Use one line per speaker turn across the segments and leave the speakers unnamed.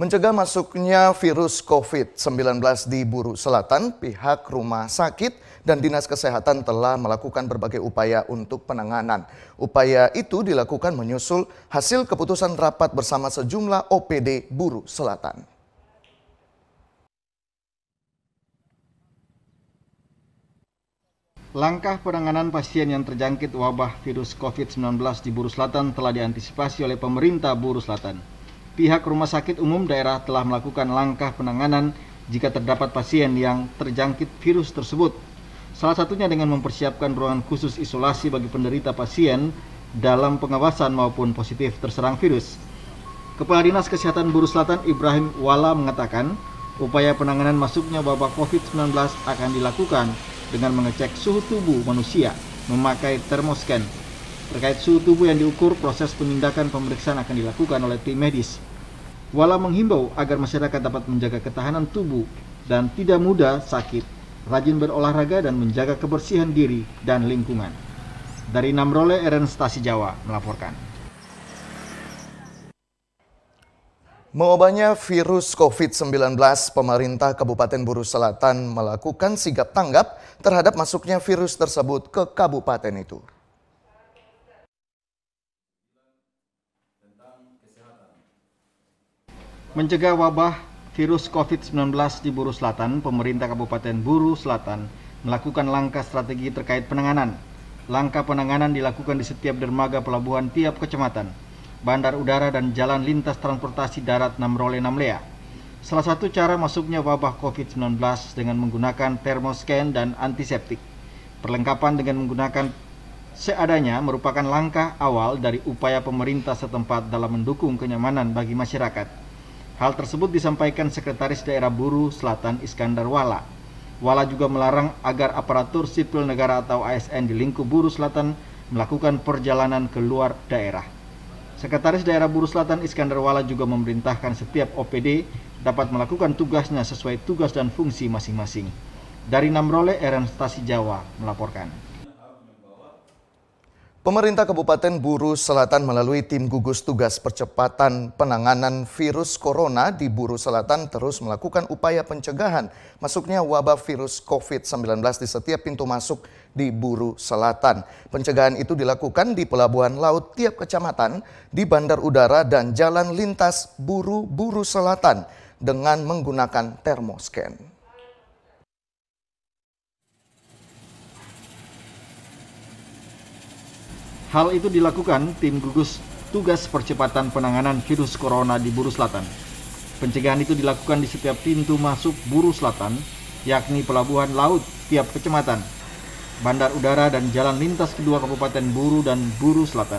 Mencegah masuknya virus COVID-19 di Buru Selatan, pihak rumah sakit dan dinas kesehatan telah melakukan berbagai upaya untuk penanganan. Upaya itu dilakukan menyusul hasil keputusan rapat bersama sejumlah OPD Buru Selatan.
Langkah penanganan pasien yang terjangkit wabah virus COVID-19 di Buru Selatan telah diantisipasi oleh pemerintah Buru Selatan pihak Rumah Sakit Umum Daerah telah melakukan langkah penanganan jika terdapat pasien yang terjangkit virus tersebut. Salah satunya dengan mempersiapkan ruangan khusus isolasi bagi penderita pasien dalam pengawasan maupun positif terserang virus. Kepala Dinas Kesehatan Buru Selatan Ibrahim Wala mengatakan, upaya penanganan masuknya wabah COVID-19 akan dilakukan dengan mengecek suhu tubuh manusia memakai termoscan Terkait suhu tubuh yang diukur, proses penindakan pemeriksaan akan dilakukan oleh tim medis. Wala menghimbau agar masyarakat dapat menjaga ketahanan tubuh dan tidak mudah sakit, rajin berolahraga dan menjaga kebersihan diri dan lingkungan. Dari Namrole Eren Stasi
Jawa melaporkan. Mewabahnya virus COVID-19, pemerintah Kabupaten Buru Selatan melakukan sigap tanggap terhadap masuknya virus tersebut ke kabupaten itu.
Mencegah wabah virus COVID-19 di Buru Selatan, pemerintah Kabupaten Buru Selatan melakukan langkah strategi terkait penanganan. Langkah penanganan dilakukan di setiap dermaga pelabuhan tiap kecamatan, bandar udara dan jalan lintas transportasi darat Namrole Namlea. Salah satu cara masuknya wabah COVID-19 dengan menggunakan termoscan dan antiseptik. Perlengkapan dengan menggunakan seadanya merupakan langkah awal dari upaya pemerintah setempat dalam mendukung kenyamanan bagi masyarakat. Hal tersebut disampaikan Sekretaris Daerah Buruh Selatan Iskandar Wala. Wala juga melarang agar aparatur sipil negara atau ASN di lingkup Buruh Selatan melakukan perjalanan ke luar daerah. Sekretaris Daerah Buruh Selatan Iskandar Wala juga memerintahkan setiap OPD dapat melakukan tugasnya sesuai tugas dan fungsi masing-masing. Dari Namrole, Eren Stasi Jawa melaporkan.
Pemerintah Kabupaten Buru Selatan melalui tim gugus tugas percepatan penanganan virus corona di Buru Selatan terus melakukan upaya pencegahan masuknya wabah virus COVID-19 di setiap pintu masuk di Buru Selatan. Pencegahan itu dilakukan di pelabuhan laut tiap kecamatan, di bandar udara dan jalan lintas Buru Buru Selatan dengan menggunakan termoscan. Hal
itu dilakukan tim gugus tugas percepatan penanganan virus corona di Buru Selatan. Pencegahan itu dilakukan di setiap pintu masuk Buru Selatan, yakni pelabuhan laut tiap kecamatan, bandar udara dan jalan lintas kedua kabupaten Buru dan Buru Selatan.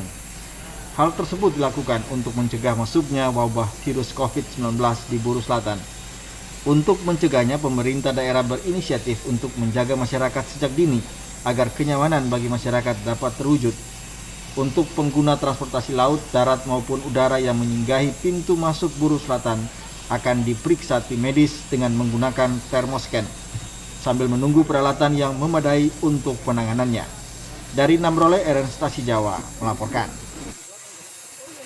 Hal tersebut dilakukan untuk mencegah masuknya wabah virus COVID-19 di Buru Selatan. Untuk mencegahnya, pemerintah daerah berinisiatif untuk menjaga masyarakat sejak dini agar kenyamanan bagi masyarakat dapat terwujud untuk pengguna transportasi laut, darat maupun udara yang menyinggahi pintu masuk Buru Selatan akan diperiksa tim medis dengan menggunakan termoscan sambil menunggu peralatan yang memadai untuk penanganannya. Dari Namrole, Eren Stasi Jawa melaporkan.